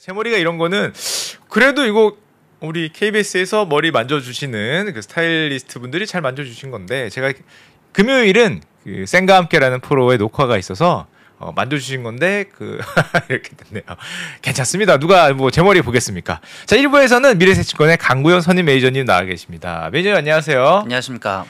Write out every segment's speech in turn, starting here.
제 머리가 이런 거는 그래도 이거 우리 KBS에서 머리 만져주시는 그 스타일리스트 분들이 잘 만져주신 건데 제가 금요일은 그 쌩과 함께라는 프로의 녹화가 있어서 어, 만져주신 건데 그 이렇게 됐네요. 괜찮습니다. 누가 뭐 제 머리 보겠습니까? 자 1부에서는 미래세치권의 강구현 선임 매니저님 나와 계십니다. 매니저님 안녕하세요. 안녕하십니까.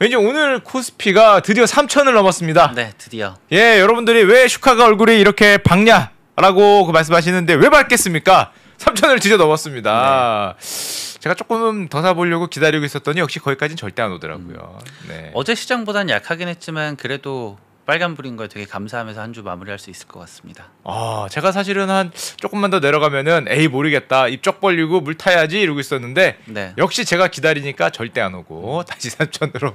왠지 오늘 코스피가 드디어 3천을 넘었습니다. 네, 드디어. 예, 여러분들이 왜 슈카가 얼굴이 이렇게 박냐 라고 그 말씀하시는데 왜 밟겠습니까? 3천을 뒤져 넘었습니다. 네. 제가 조금 더 사보려고 기다리고 있었더니 역시 거기까지는 절대 안 오더라고요. 음. 네. 어제 시장보다는 약하긴 했지만 그래도 빨간불인 거에 되게 감사하면서 한 주 마무리할 수 있을 것 같습니다. 아, 제가 사실은 한 조금만 더 내려가면은 에이 모르겠다. 입쩍 벌리고 물 타야지 이러고 있었는데 네. 역시 제가 기다리니까 절대 안 오고 다시 삼천으로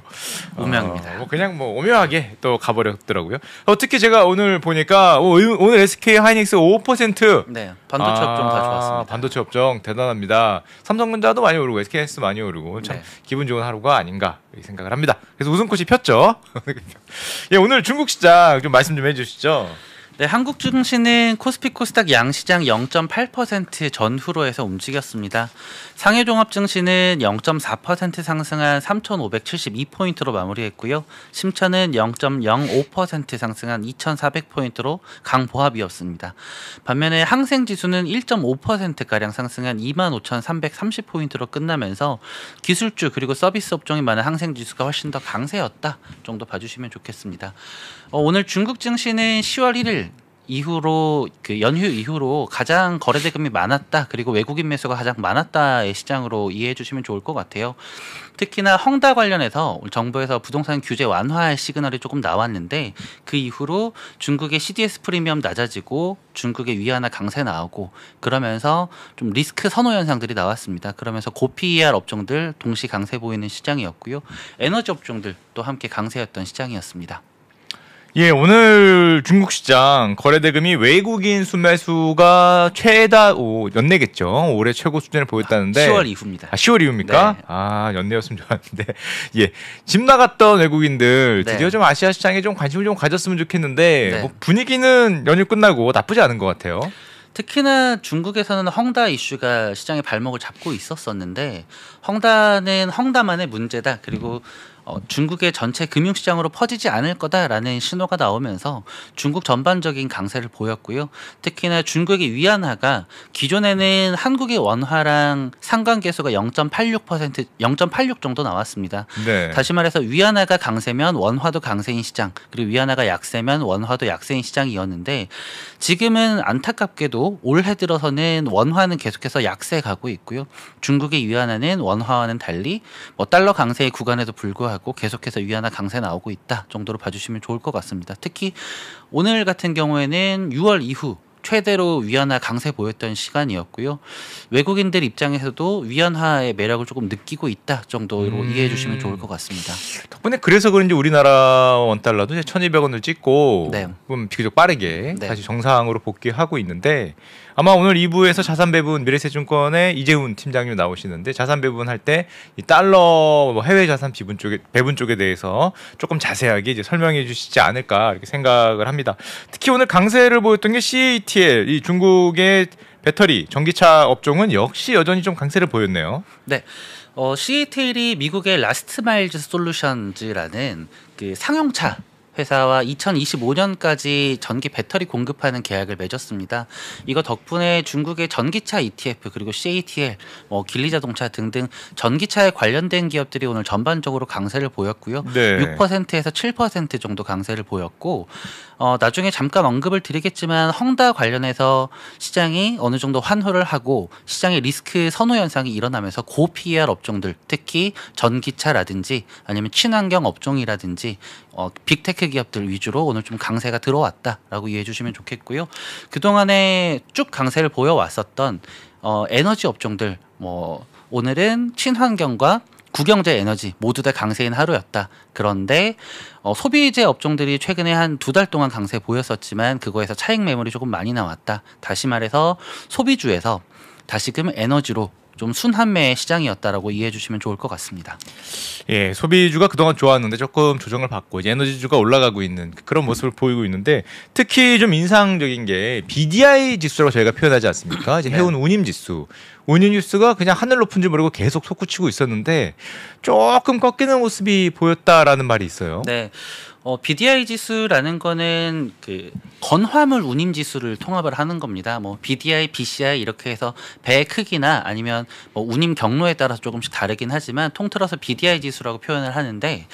아, 오명입니다. 어, 뭐 그냥 뭐 오묘하게 또 가버렸더라고요. 어, 특히 제가 오늘 보니까 오늘 SK 하이닉스 5% 네, 반도체 아, 업종 다 좋았습니다. 반도체 업종 대단합니다. 삼성전자도 많이 오르고 SKS 많이 오르고 참 네. 기분 좋은 하루가 아닌가 생각을 합니다. 그래서 웃음꽃이 폈죠. 예, 오늘 중국 시장 좀 말씀 좀 해주시죠. 네, 한국 증시는 코스피 코스닥 양시장 0.8% 전후로 해서 움직였습니다. 상해 종합 증시는 0.4% 상승한 3,572포인트로 마무리했고요. 심천은 0.05% 상승한 2,400포인트로 강보합이었습니다. 반면에 항생 지수는 1.5%가량 상승한 25,330포인트로 끝나면서 기술주 그리고 서비스 업종이 많은 항생 지수가 훨씬 더 강세였다 정도 봐주시면 좋겠습니다. 어, 오늘 중국 증시는 10월 1일 이후로 그 연휴 이후로 가장 거래 대금이 많았다 그리고 외국인 매수가 가장 많았다의 시장으로 이해해 주시면 좋을 것 같아요. 특히나 헝다 관련해서 정부에서 부동산 규제 완화의 시그널이 조금 나왔는데 그 이후로 중국의 CDS 프리미엄 낮아지고 중국의 위안화 강세 나오고 그러면서 좀 리스크 선호 현상들이 나왔습니다. 그러면서 고PER 업종들 동시 강세 보이는 시장이었고요. 에너지 업종들 또 함께 강세였던 시장이었습니다. 예, 오늘 중국 시장 거래대금이 외국인 순매수가 최다 오, 연내겠죠. 올해 최고 수준을 보였다는데. 10월 아, 이후입니다. 아, 10월 이후입니까? 네. 아, 연내였으면 좋았는데. 예. 집 나갔던 외국인들 네. 드디어 좀 아시아 시장에 좀 관심을 좀 가졌으면 좋겠는데 네. 뭐 분위기는 연휴 끝나고 나쁘지 않은 것 같아요. 특히나 중국에서는 헝다 이슈가 시장의 발목을 잡고 있었었는데 헝다는 헝다만의 문제다. 그리고 음. 어, 중국의 전체 금융시장으로 퍼지지 않을 거다라는 신호가 나오면서 중국 전반적인 강세를 보였고요. 특히나 중국의 위안화가 기존에는 한국의 원화랑 상관계수가 0.86% 0.86 정도 나왔습니다. 네. 다시 말해서 위안화가 강세면 원화도 강세인 시장 그리고 위안화가 약세면 원화도 약세인 시장이었는데 지금은 안타깝게도 올해 들어서는 원화는 계속해서 약세 가고 있고요. 중국의 위안화는 원화와는 달리 뭐 달러 강세의 구간에도 불구하고 나고 계속해서 위안화 강세 나오고 있다 정도로 봐주시면 좋을 것 같습니다. 특히 오늘 같은 경우에는 6월 이후 최대로 위안화 강세 보였던 시간이었고요. 외국인들 입장에서도 위안화의 매력을 조금 느끼고 있다 정도로 음... 이해해 주시면 좋을 것 같습니다. 덕분에 그래서 그런지 우리나라 원달러도 이제 1200원을 찍고 네. 비교적 빠르게 네. 다시 정상으로 복귀하고 있는데 아마 오늘 2부에서 자산배분 미래세증권의 이재훈 팀장님 나오시는데 자산배분 할 때 이 달러 뭐 해외 자산 비분 쪽에 배분 쪽에 대해서 조금 자세하게 이제 설명해 주시지 않을까 이렇게 생각을 합니다. 특히 오늘 강세를 보였던 게 CATL 이 중국의 배터리 전기차 업종은 역시 여전히 좀 강세를 보였네요. 네. 어, CATL이 미국의 라스트 마일즈 솔루션즈라는 그 상용차 회사와 2025년까지 전기 배터리 공급하는 계약을 맺었습니다. 이거 덕분에 중국의 전기차 ETF 그리고 CATL, 뭐 길리자동차 등등 전기차에 관련된 기업들이 오늘 전반적으로 강세를 보였고요. 네. 6%에서 7% 정도 강세를 보였고 어, 나중에 잠깐 언급을 드리겠지만 헝다 관련해서 시장이 어느 정도 환호를 하고 시장의 리스크 선호 현상이 일어나면서 고 PER 업종들 특히 전기차라든지 아니면 친환경 업종이라든지 어, 빅테크 기업들 위주로 오늘 좀 강세가 들어왔다라고 이해해 주시면 좋겠고요. 그동안에 쭉 강세를 보여왔었던 어, 에너지 업종들 뭐 오늘은 친환경과 국영재 에너지 모두 다 강세인 하루였다. 그런데 어, 소비재 업종들이 최근에 한 두 달 동안 강세 보였었지만 그거에서 차익 매물이 조금 많이 나왔다. 다시 말해서 소비주에서 다시금 에너지로 좀 순환매 시장이었다라고 이해해 주시면 좋을 것 같습니다. 예, 소비주가 그동안 좋았는데 조금 조정을 받고 이제 에너지주가 올라가고 있는 그런 모습을 보이고 있는데 특히 좀 인상적인 게 BDI 지수라고 저희가 표현하지 않습니까? 이제 네. 해운 운임 지수. 운임 뉴스가 그냥 하늘 높은 줄 모르고 계속 솟구치고 있었는데 조금 꺾이는 모습이 보였다라는 말이 있어요. 네. 어, BDI 지수라는 거는 그 건화물 운임 지수를 통합을 하는 겁니다. 뭐 BDI, BCI 이렇게 해서 배 크기나 아니면 뭐 운임 경로에 따라서 조금씩 다르긴 하지만 통틀어서 BDI 지수라고 표현을 하는데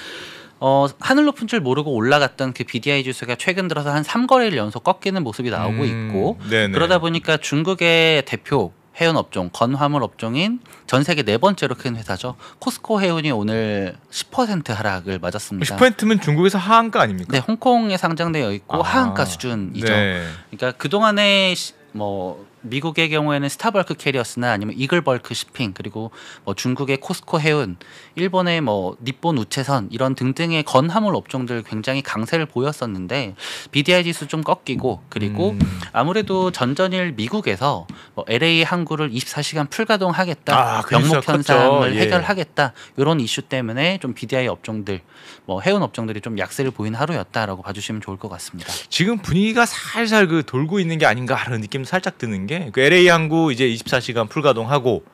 어, 하늘 높은 줄 모르고 올라갔던 그 BDI 지수가 최근 들어서 한 삼거래일 연속 꺾이는 모습이 나오고 음, 있고 음, 그러다 보니까 중국의 대표 해운 업종, 건화물 업종인 전 세계 네 번째로 큰 회사죠. 코스코 해운이 오늘 10% 하락을 맞았습니다. 10%면 중국에서 하한가 아닙니까? 네, 홍콩에 상장되어 있고 아, 하한가 수준이죠. 네. 그러니까 그동안에 뭐 미국의 경우에는 스타벌크 캐리어스나 아니면 이글벌크 s 핑 그리고 뭐 중국의 코스코 해운, 일본의 뭐 니폰 우체선 이런 등등의 건화물 업종들 굉장히 강세를 보였었는데 BDI 지수 좀 꺾이고 그리고 음. 아무래도 전전일 미국에서 뭐 LA 항구를 24시간 풀가동하겠다, 아, 명목 현상을 예. 해결하겠다 이런 이슈 때문에 좀 BDI 업종들 뭐 해운 업종들이 좀 약세를 보인 하루였다라고 봐주시면 좋을 것 같습니다. 지금 분위기가 살살 그 돌고 있는 게 아닌가 하는 느낌 살짝 드는 게. 게그 LA 항구 이제 24시간 풀가동하고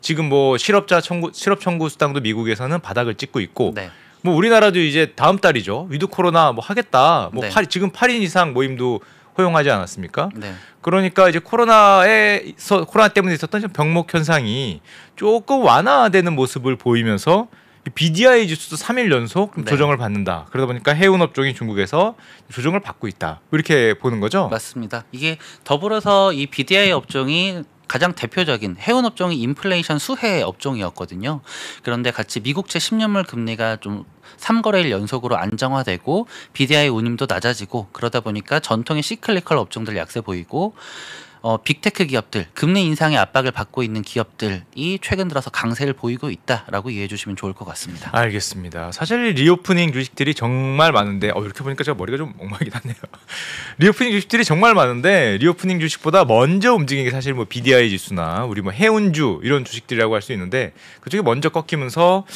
지금 뭐 실업자 청구 실업 청구 수당도 미국에서는 바닥을 찍고 있고 네. 뭐 우리나라도 이제 다음 달이죠 위드 코로나 뭐 하겠다 뭐 네. 8, 지금 8인 이상 모임도 허용하지 않았습니까? 네. 그러니까 이제 코로나에 코로나 때문에 있었던 병목 현상이 조금 완화되는 모습을 보이면서 BDI 지수도 3일 연속 네. 조정을 받는다. 그러다 보니까 해운 업종이 중국에서 조정을 받고 있다. 이렇게 보는 거죠. 맞습니다. 이게 더불어서 이 BDI 업종이 가장 대표적인 해운 업종이 인플레이션 수혜 업종이었거든요. 그런데 같이 미국채 10년물 금리가 좀 3거래일 연속으로 안정화되고 BDI 운임도 낮아지고 그러다 보니까 전통의 시클리컬 업종들 약세 보이고 어, 빅테크 기업들, 금리 인상의 압박을 받고 있는 기업들이 최근 들어서 강세를 보이고 있다라고 이해해 주시면 좋을 것 같습니다. 알겠습니다. 사실 리오프닝 주식들이 정말 많은데 어, 이렇게 보니까 제가 머리가 좀 엉망이긴 하네요. 리오프닝 주식들이 정말 많은데 리오프닝 주식보다 먼저 움직인 게 사실 뭐 BDI 지수나 우리 뭐 해운주 이런 주식들이라고 할 수 있는데 그쪽이 먼저 꺾이면서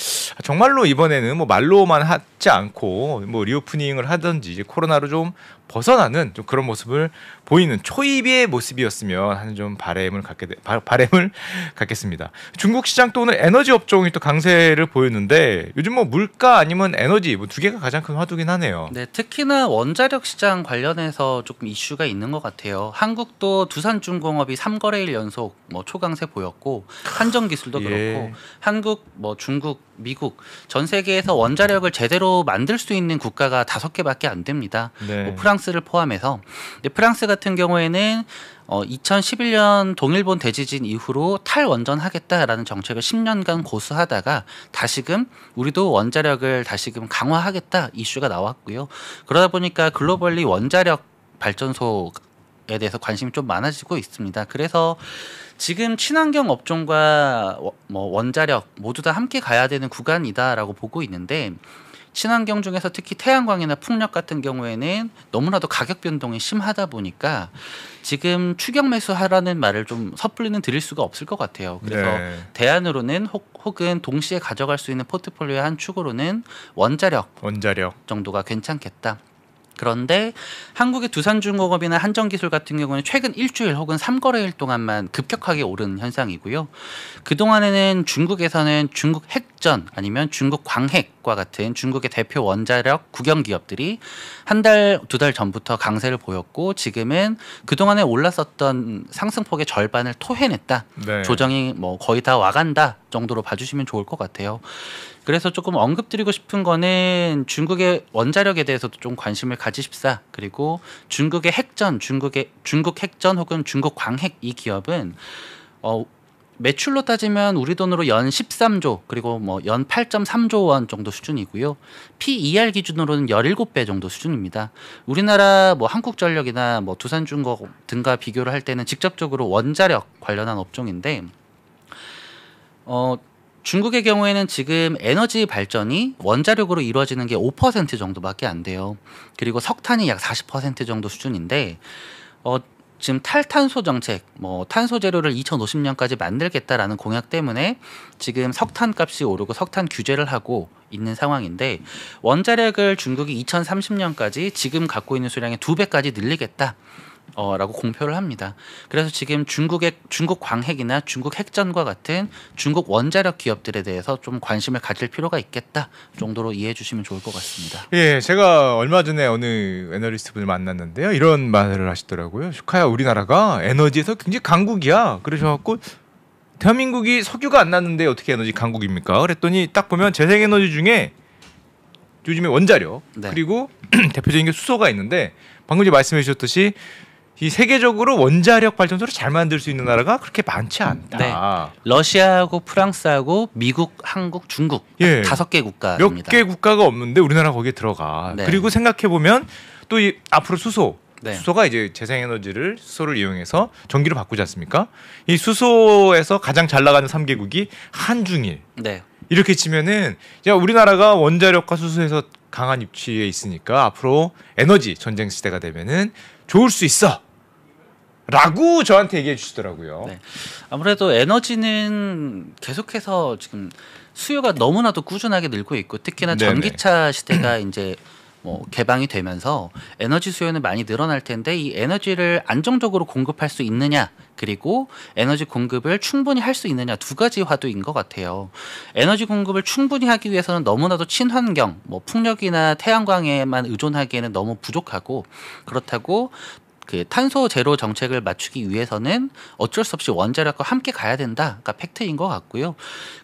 정말로 이번에는 뭐 말로만 하지 않고 뭐 리오프닝을 하든지 이제 코로나로 좀 벗어나는 좀 그런 모습을 보이는 초입의 모습이었 주셨으면 하는 좀 바램을 갖게 바, 바램을 갖겠습니다. 중국 시장 또 오늘 에너지 업종이 또 강세를 보였는데 요즘 뭐 물가 아니면 에너지 뭐 두 개가 가장 큰 화두긴 하네요. 네, 특히나 원자력 시장 관련해서 조금 이슈가 있는 것 같아요. 한국도 두산중공업이 3거래일 연속 뭐 초강세 보였고 한정 기술도 예. 그렇고 한국 뭐 중국 미국 전 세계에서 원자력을 제대로 만들 수 있는 국가가 다섯 개밖에 안 됩니다. 네. 뭐 프랑스를 포함해서 프랑스 같은 경우에는 어, 2011년 동일본 대지진 이후로 탈원전하겠다라는 정책을 10년간 고수하다가 다시금 우리도 원자력을 다시금 강화하겠다 이슈가 나왔고요. 그러다 보니까 글로벌리 원자력 발전소 에 대해서 관심이 좀 많아지고 있습니다. 그래서 지금 친환경 업종과 뭐 원자력 모두 다 함께 가야 되는 구간이다라고 보고 있는데 친환경 중에서 특히 태양광이나 풍력 같은 경우에는 너무나도 가격 변동이 심하다 보니까 지금 추경 매수하라는 말을 좀 섣불리는 드릴 수가 없을 것 같아요. 그래서 네. 대안으로는 혹, 은 동시에 가져갈 수 있는 포트폴리오의 한 축으로는 원자력, 원자력 정도가 괜찮겠다. 그런데 한국의 두산중공업이나 한정기술 같은 경우는 최근 일주일 혹은 삼거래일 동안만 급격하게 오른 현상이고요. 그동안에는 중국에서는 중국 핵전 아니면 중국 광핵과 같은 중국의 대표 원자력 국영 기업들이 한 달, 두 달 전부터 강세를 보였고 지금은 그동안에 올랐었던 상승폭의 절반을 토해냈다. 네. 조정이 뭐 거의 다 와간다 정도로 봐주시면 좋을 것 같아요. 그래서 조금 언급드리고 싶은 거는 중국의 원자력에 대해서도 좀 관심을 가지십사. 그리고 중국의 핵전, 중국의 중국 핵전 혹은 중국 광핵 이 기업은 어 매출로 따지면 우리 돈으로 연 13조 그리고 뭐 연 8.3조 원 정도 수준이고요. PER 기준으로는 17배 정도 수준입니다. 우리나라 뭐 한국전력이나 뭐 두산중공 등과 비교를 할 때는 직접적으로 원자력 관련한 업종인데 어 중국의 경우에는 지금 에너지 발전이 원자력으로 이루어지는 게 5% 정도밖에 안 돼요. 그리고 석탄이 약 40% 정도 수준인데 어 지금 탈탄소 정책, 뭐 탄소 재료를 2050년까지 만들겠다라는 공약 때문에 지금 석탄 값이 오르고 석탄 규제를 하고 있는 상황인데 원자력을 중국이 2030년까지 지금 갖고 있는 수량의 두 배까지 늘리겠다. 어, 라고 공표를 합니다. 그래서 지금 중국의 중국 광핵이나 중국 핵전과 같은 중국 원자력 기업들에 대해서 좀 관심을 가질 필요가 있겠다 정도로 이해해 주시면 좋을 것 같습니다. 예, 제가 얼마 전에 어느 애널리스트 분을 만났는데요. 이런 말을 하시더라고요. 슈카야 우리나라가 에너지에서 굉장히 강국이야. 그러셔 갖고 대한민국이 석유가 안 났는데 어떻게 에너지 강국입니까? 그랬더니 딱 보면 재생에너지 중에 요즘에 원자력 네. 그리고 대표적인 게 수소가 있는데 방금 전에 말씀해 주셨듯이 이 세계적으로 원자력 발전소를 잘 만들 수 있는 나라가 그렇게 많지 않다. 네. 러시아하고 프랑스하고 미국, 한국, 중국 예. 다섯 개 국가입니다. 몇 개 국가가 없는데 우리나라 거기에 들어가. 네. 그리고 생각해 보면 또 이 앞으로 수소 네. 수소가 이제 재생에너지를 수소를 이용해서 전기로 바꾸지 않습니까? 이 수소에서 가장 잘 나가는 삼개국이 한중일. 네. 이렇게 치면은 야 우리나라가 원자력과 수소에서 강한 입지에 있으니까 앞으로 에너지 전쟁 시대가 되면은 좋을 수 있어. 라고 저한테 얘기해 주시더라고요. 네. 아무래도 에너지는 계속해서 지금 수요가 너무나도 꾸준하게 늘고 있고 특히나 네네. 전기차 시대가 이제 뭐 개방이 되면서 에너지 수요는 많이 늘어날 텐데 이 에너지를 안정적으로 공급할 수 있느냐 그리고 에너지 공급을 충분히 할 수 있느냐 두 가지 화두인 것 같아요. 에너지 공급을 충분히 하기 위해서는 너무나도 친환경, 뭐 풍력이나 태양광에만 의존하기에는 너무 부족하고 그렇다고 그 탄소 제로 정책을 맞추기 위해서는 어쩔 수 없이 원자력과 함께 가야 된다가 그러니까 팩트인 것 같고요.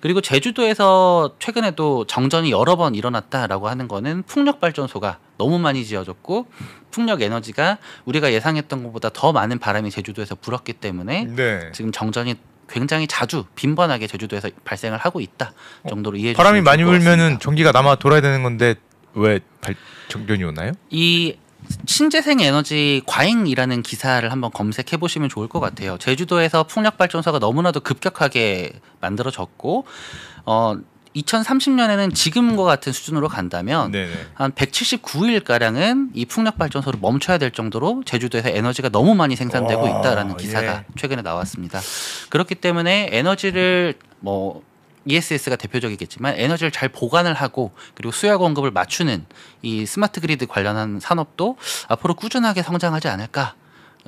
그리고 제주도에서 최근에도 정전이 여러 번 일어났다라고 하는 거는 풍력 발전소가 너무 많이 지어졌고 풍력 에너지가 우리가 예상했던 것보다 더 많은 바람이 제주도에서 불었기 때문에 네. 지금 정전이 굉장히 자주 빈번하게 제주도에서 발생을 하고 있다 어, 정도로 이해해 주시면 바람이 많이 불면은 전기가 남아 돌아야 되는 건데 왜 발, 정전이 오나요? 이 신재생 에너지 과잉이라는 기사를 한번 검색해 보시면 좋을 것 같아요. 제주도에서 풍력 발전소가 너무나도 급격하게 만들어졌고 어 2030년에는 지금과 같은 수준으로 간다면 네네. 한 179일 가량은 이 풍력 발전소를 멈춰야 될 정도로 제주도에서 에너지가 너무 많이 생산되고 와, 있다라는 기사가 예. 최근에 나왔습니다. 그렇기 때문에 에너지를 뭐 ESS가 대표적이겠지만 에너지를 잘 보관을 하고 그리고 수요 공급을 맞추는 이 스마트 그리드 관련한 산업도 앞으로 꾸준하게 성장하지 않을까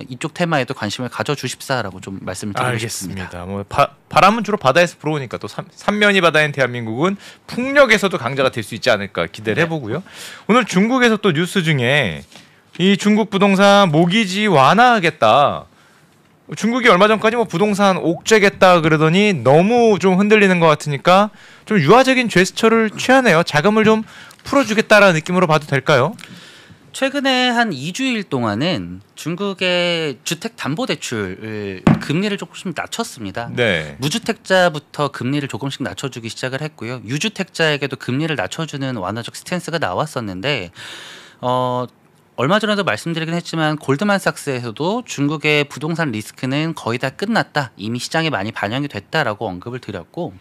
이쪽 테마에도 관심을 가져 주십사라고 좀 말씀을 드리고 알겠습니다. 싶습니다. 뭐 바, 바람은 주로 바다에서 불어오니까 또 삼, 삼면이 바다인 대한민국은 풍력에서도 강자가 될 수 있지 않을까 기대를 네. 해보고요. 오늘 중국에서 또 뉴스 중에 이 중국 부동산 모기지 완화하겠다. 중국이 얼마 전까지 뭐 부동산 옥죄겠다 그러더니 너무 좀 흔들리는 것 같으니까 좀 유화적인 제스처를 취하네요. 자금을 좀 풀어주겠다라는 느낌으로 봐도 될까요? 최근에 한 2주일 동안은 중국의 주택 담보 대출 금리를 조금씩 낮췄습니다. 네. 무주택자부터 금리를 조금씩 낮춰주기 시작을 했고요. 유주택자에게도 금리를 낮춰주는 완화적 스탠스가 나왔었는데 어 얼마 전에도 말씀드리긴 했지만 골드만삭스에서도 중국의 부동산 리스크는 거의 다 끝났다. 이미 시장에 많이 반영이 됐다라고 언급을 드렸고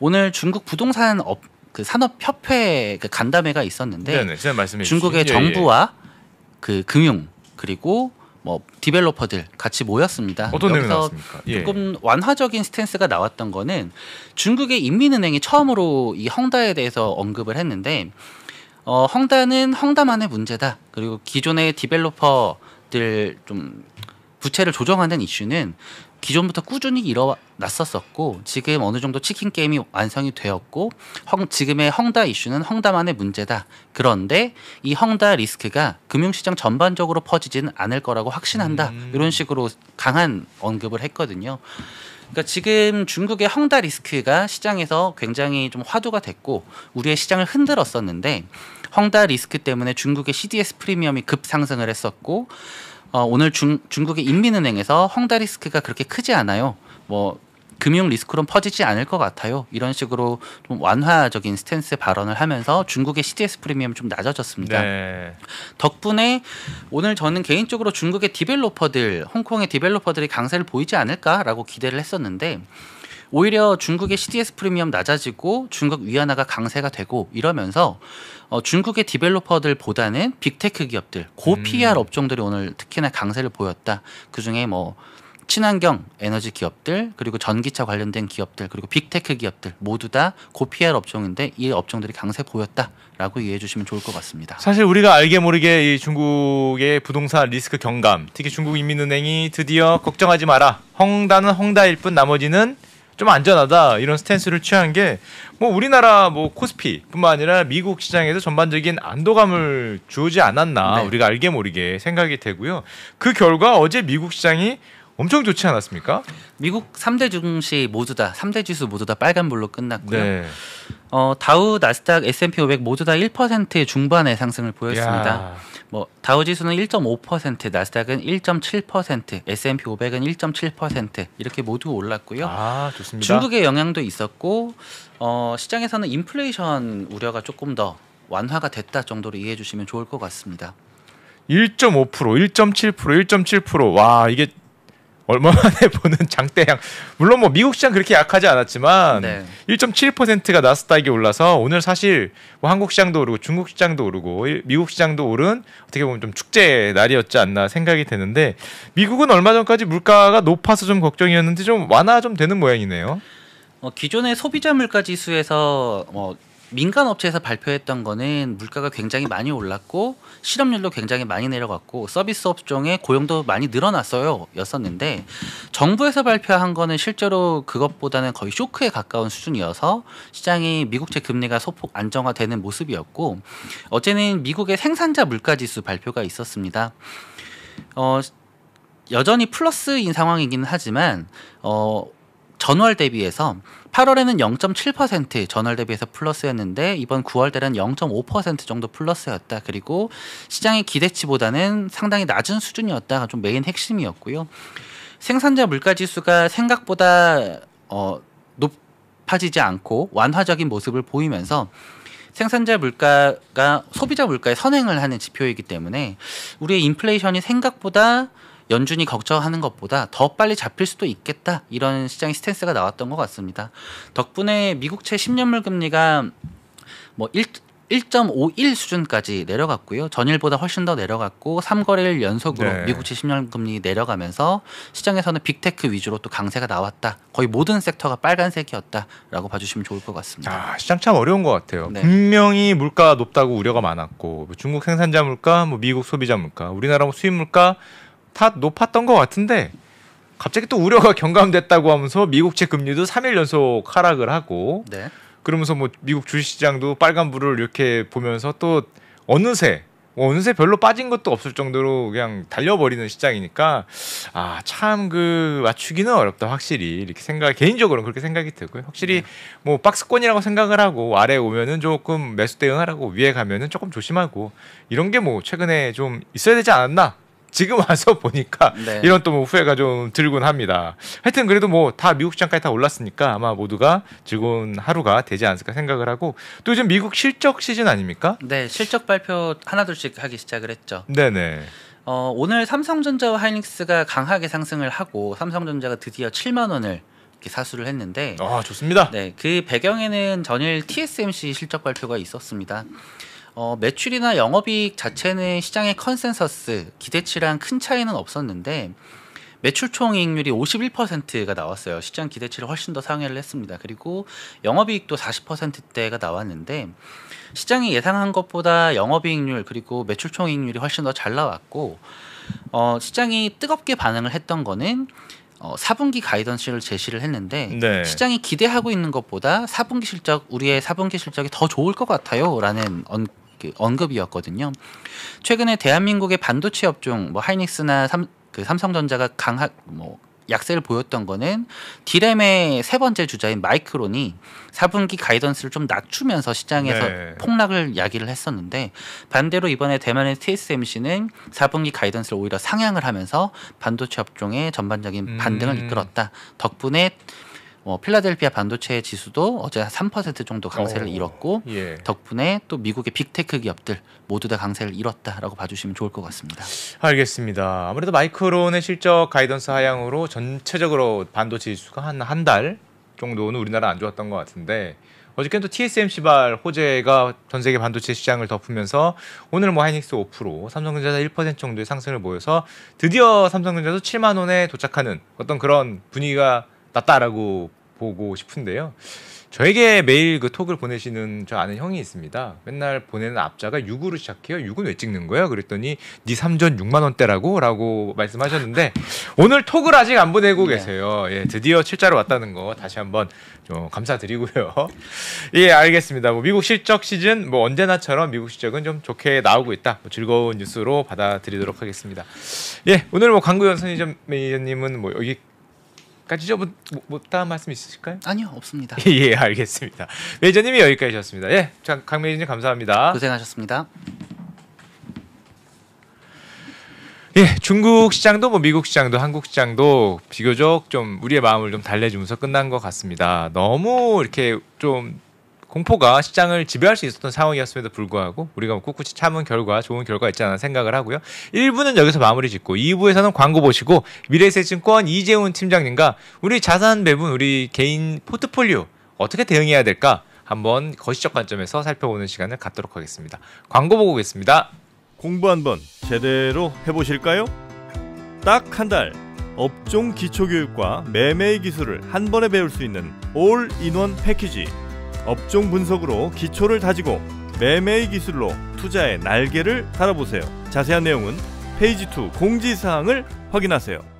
오늘 중국 부동산 업, 그 산업 협회 그 간담회가 있었는데 네네, 중국의 주시죠. 예, 정부와 예, 예. 그 금융 그리고 뭐 디벨로퍼들 같이 모였습니다. 어떤 내용 나왔습니까? 예. 조금 완화적인 스탠스가 나왔던 거는 중국의 인민은행이 처음으로 이 헝다에 대해서 언급을 했는데 어, 헝다는 헝다만의 문제다. 그리고 기존의 디벨로퍼들 좀 부채를 조정하는 이슈는 기존부터 꾸준히 일어났었었고 지금 어느 정도 치킨 게임이 완성이 되었고 헝, 지금의 헝다 이슈는 헝다만의 문제다. 그런데 이 헝다 리스크가 금융시장 전반적으로 퍼지지는 않을 거라고 확신한다. 음. 이런 식으로 강한 언급을 했거든요. 그러니까 지금 중국의 헝다 리스크가 시장에서 굉장히 좀 화두가 됐고 우리의 시장을 흔들었었는데 헝다 리스크 때문에 중국의 CDS 프리미엄이 급상승을 했었고 어, 오늘 중, 중국의 인민은행에서 헝다 리스크가 그렇게 크지 않아요. 뭐 금융 리스크론 퍼지지 않을 것 같아요. 이런 식으로 좀 완화적인 스탠스 발언을 하면서 중국의 CDS 프리미엄이 좀 낮아졌습니다. 네. 덕분에 오늘 저는 개인적으로 중국의 디벨로퍼들, 홍콩의 디벨로퍼들이 강세를 보이지 않을까라고 기대를 했었는데 오히려 중국의 CDS 프리미엄 낮아지고 중국 위안화가 강세가 되고 이러면서 어, 중국의 디벨로퍼들보다는 빅테크 기업들 고 PR 음. 업종들이 오늘 특히나 강세를 보였다. 그 중에 뭐 친환경 에너지 기업들 그리고 전기차 관련된 기업들 그리고 빅테크 기업들 모두 다 고PR 업종인데 이 업종들이 강세 보였다라고 이해해 주시면 좋을 것 같습니다. 사실 우리가 알게 모르게 이 중국의 부동산 리스크 경감 특히 중국 인민은행이 드디어 걱정하지 마라 헝다는 헝다일 뿐 나머지는 좀 안전하다 이런 스탠스를 취한 게 뭐 우리나라 뭐 코스피뿐만 아니라 미국 시장에서 전반적인 안도감을 주지 않았나 네. 우리가 알게 모르게 생각이 되고요. 그 결과 어제 미국 시장이 엄청 좋지 않았습니까? 미국 3대 증시 모두 다 3대 지수 모두 다 빨간불로 끝났고요. 네. 어, 다우, 나스닥, S&P 500 모두 다 1%의 중반의 상승을 보였습니다. 야. 뭐 다우 지수는 1.5%, 나스닥은 1.7%, S&P 500은 1.7% 이렇게 모두 올랐고요. 아, 좋습니다. 중국의 영향도 있었고 어, 시장에서는 인플레이션 우려가 조금 더 완화가 됐다 정도로 이해해 주시면 좋을 것 같습니다. 1.5%, 1.7%, 1.7%. 와, 이게 얼마 만에 보는 장대양. 물론 뭐 미국 시장 그렇게 약하지 않았지만 네. 1.7%가 나스닥이 올라서 오늘 사실 뭐 한국 시장도 오르고 중국 시장도 오르고 미국 시장도 오른 어떻게 보면 좀 축제 날이었지 않나 생각이 되는데 미국은 얼마 전까지 물가가 높아서 좀 걱정이었는데 좀 완화 좀 되는 모양이네요. 어, 기존의 소비자 물가 지수에서 뭐 민간 업체에서 발표했던 거는 물가가 굉장히 많이 올랐고 실업률도 굉장히 많이 내려갔고 서비스 업종의 고용도 많이 늘어났어요. 였었는데 정부에서 발표한 거는 실제로 그것보다는 거의 쇼크에 가까운 수준이어서 시장이 미국채 금리가 소폭 안정화되는 모습이었고 어제는 미국의 생산자 물가 지수 발표가 있었습니다. 어 여전히 플러스인 상황이기는 하지만 어 전월 대비해서 8월에는 0.7% 전월 대비해서 플러스였는데 이번 9월 달은 0.5% 정도 플러스였다. 그리고 시장의 기대치보다는 상당히 낮은 수준이었다가 좀 메인 핵심이었고요. 생산자 물가 지수가 생각보다 어, 높아지지 않고 완화적인 모습을 보이면서 생산자 물가가 소비자 물가에 선행을 하는 지표이기 때문에 우리의 인플레이션이 생각보다 연준이 걱정하는 것보다 더 빨리 잡힐 수도 있겠다 이런 시장의 스탠스가 나왔던 것 같습니다. 덕분에 미국채 10년물 금리가 뭐 1, 1.51 수준까지 내려갔고요. 전일보다 훨씬 더 내려갔고 3거래일 연속으로 네. 미국채 10년 금리 내려가면서 시장에서는 빅테크 위주로 또 강세가 나왔다. 거의 모든 섹터가 빨간색이었다라고 봐주시면 좋을 것 같습니다. 아, 시장 참 어려운 것 같아요. 네. 분명히 물가 높다고 우려가 많았고 뭐 중국 생산자 물가, 뭐 미국 소비자 물가, 우리나라 뭐 수입 물가 다 높았던 것 같은데 갑자기 또 우려가 경감됐다고 하면서 미국채 금리도 3일 연속 하락을 하고 네. 그러면서 뭐 미국 주식시장도 빨간불을 이렇게 보면서 또 어느새 뭐 어느새 별로 빠진 것도 없을 정도로 그냥 달려버리는 시장이니까 아 참 그 맞추기는 어렵다 확실히 이렇게 생각 개인적으로는 그렇게 생각이 들고요 확실히 네. 뭐 박스권이라고 생각을 하고 아래 오면은 조금 매수 대응하라고 위에 가면은 조금 조심하고 이런 게 뭐 최근에 좀 있어야 되지 않았나 지금 와서 보니까 네. 이런 또뭐 후회가 좀 들곤 합니다. 하여튼 그래도 뭐 다 미국 시장까지 다 올랐으니까 아마 모두가 즐거운 하루가 되지 않을까 생각을 하고 또 요즘 미국 실적 시즌 아닙니까? 네, 실적 발표 하나둘씩 하기 시작을 했죠. 네네. 어, 오늘 삼성전자와 하이닉스가 강하게 상승을 하고 삼성전자가 드디어 7만 원을 이렇게 사수를 했는데 아 좋습니다. 네, 그 배경에는 전일 TSMC 실적 발표가 있었습니다. 어, 매출이나 영업이익 자체는 시장의 컨센서스 기대치랑 큰 차이는 없었는데 매출총이익률이 51%가 나왔어요. 시장 기대치를 훨씬 더 상회를 했습니다. 그리고 영업이익도 40%대가 나왔는데 시장이 예상한 것보다 영업이익률 그리고 매출총이익률이 훨씬 더 잘 나왔고 어, 시장이 뜨겁게 반응을 했던 거는 어, 4분기 가이던스를 제시를 했는데 네. 시장이 기대하고 있는 것보다 4분기 실적 우리의 4분기 실적이 더 좋을 것 같아요라는 언, 그 언급이었거든요. 최근에 대한민국의 반도체 업종 뭐 하이닉스나 삼, 그 삼성전자가 강하 뭐 약세를 보였던 거는 디램의 세 번째 주자인 마이크론이 4분기 가이던스를 좀 낮추면서 시장에서 네. 폭락을 야기를 했었는데 반대로 이번에 대만의 TSMC는 4분기 가이던스를 오히려 상향을 하면서 반도체 업종의 전반적인 음. 반등을 음. 이끌었다. 덕분에 어, 필라델피아 반도체 지수도 어제 3% 정도 강세를 오, 어. 잃었고 예. 덕분에 또 미국의 빅테크 기업들 모두 다 강세를 잃었다라고 봐주시면 좋을 것 같습니다. 알겠습니다. 아무래도 마이크론의 실적 가이던스 하향으로 전체적으로 반도체 지수가 한 한 달 정도는 우리나라 안 좋았던 것 같은데 어저께는 또 TSMC발 호재가 전 세계 반도체 시장을 덮으면서 오늘 뭐 하이닉스 5%, 삼성전자1% 정도의 상승을 보여서 드디어 삼성전자도 7만 원에 도착하는 어떤 그런 분위기가 낫다라고 보고 싶은데요. 저에게 매일 그 톡을 보내시는 저 아는 형이 있습니다. 맨날 보내는 앞자가 6으로 시작해요. 6은 왜 찍는 거야? 그랬더니 네 삼전 6만 원대라고 라고 말씀하셨는데 오늘 톡을 아직 안 보내고 예. 계세요. 예, 드디어 7자로 왔다는 거 다시 한번 좀 감사드리고요. 예, 알겠습니다. 뭐 미국 실적 시즌 뭐 언제나처럼 미국 실적은 좀 좋게 나오고 있다. 뭐 즐거운 뉴스로 받아들이도록 하겠습니다. 예, 오늘 뭐 강구현 선의점 매니저님은 뭐 여기 까지 저분 못다한 말씀 있으실까요? 아니요 없습니다. 예, 예 알겠습니다. 매니저님이 여기까지셨습니다. 예, 강매니님 감사합니다. 고생하셨습니다. 예, 중국 시장도 뭐 미국 시장도 한국 시장도 비교적 좀 우리의 마음을 좀 달래주면서 끝난 것 같습니다. 너무 이렇게 좀 공포가 시장을 지배할 수 있었던 상황이었음에도 불구하고 우리가 뭐 꿋꿋이 참은 결과 좋은 결과 있지 않나 생각을 하고요. 1부는 여기서 마무리 짓고 2부에서는 광고 보시고 미래세증권 이재훈 팀장님과 우리 자산 배분 우리 개인 포트폴리오 어떻게 대응해야 될까 한번 거시적 관점에서 살펴보는 시간을 갖도록 하겠습니다. 광고 보고 오겠습니다. 공부 한번 제대로 해보실까요? 딱 한 달 업종 기초교육과 매매 기술을 한 번에 배울 수 있는 올인원 패키지 업종 분석으로 기초를 다지고 매매의 기술로 투자의 날개를 달아보세요. 자세한 내용은 페이지 2 공지사항을 확인하세요.